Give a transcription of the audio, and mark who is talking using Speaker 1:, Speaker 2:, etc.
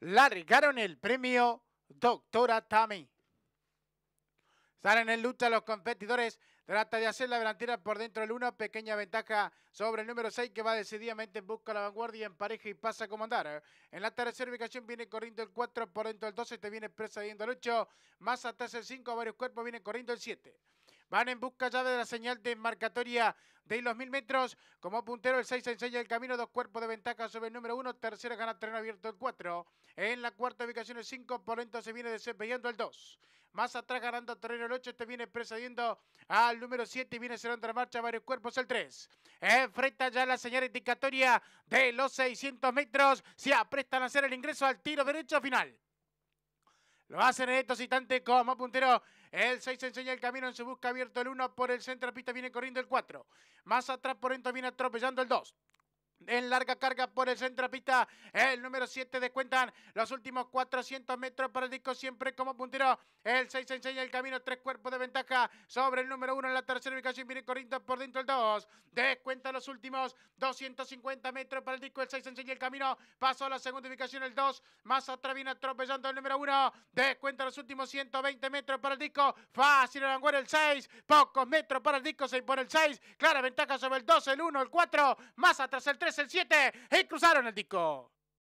Speaker 1: largaron el premio Doctora Tami. Salen en lucha los competidores. Trata de hacer la delantera por dentro del 1. Pequeña ventaja sobre el número 6 que va decididamente en busca de la vanguardia en pareja y pasa a comandar. En la tercera ubicación viene corriendo el 4 por dentro del 12. Te viene precediendo el 8. Más atrás el 5. Varios cuerpos viene corriendo el 7. Van en busca ya de la señal de marcatoria de los mil metros. Como puntero, el 6 enseña el camino. Dos cuerpos de ventaja sobre el número 1. Tercero gana terreno abierto el 4. En la cuarta ubicación el 5. Por lento se viene desempeñando el 2. Más atrás ganando terreno el 8. Este viene precediendo al número 7. Y viene cerrando la marcha varios cuerpos el 3. Enfrenta ya la señal indicatoria de los 600 metros. Se aprestan a hacer el ingreso al tiro derecho final. Lo hacen en estos instantes como puntero. El 6 enseña el camino en su busca abierto el 1 por el centro de pista. Viene corriendo el 4. Más atrás por dentro viene atropellando el 2. En larga carga por el centro pista, el número 7 descuentan los últimos 400 metros para el disco siempre como puntero. El 6 enseña el camino, tres cuerpos de ventaja sobre el número 1 en la tercera ubicación. Viene corriendo por dentro el 2. Descuenta los últimos 250 metros para el disco. El 6 enseña el camino, pasó a la segunda ubicación el 2. Más otra viene atropellando el número 1. Descuenta los últimos 120 metros para el disco. Fácil el el 6. Pocos metros para el disco, 6 por el 6. Clara ventaja sobre el 2, el 1, el 4. Más atrás el 3. 3 el 7 y cruzaron el disco.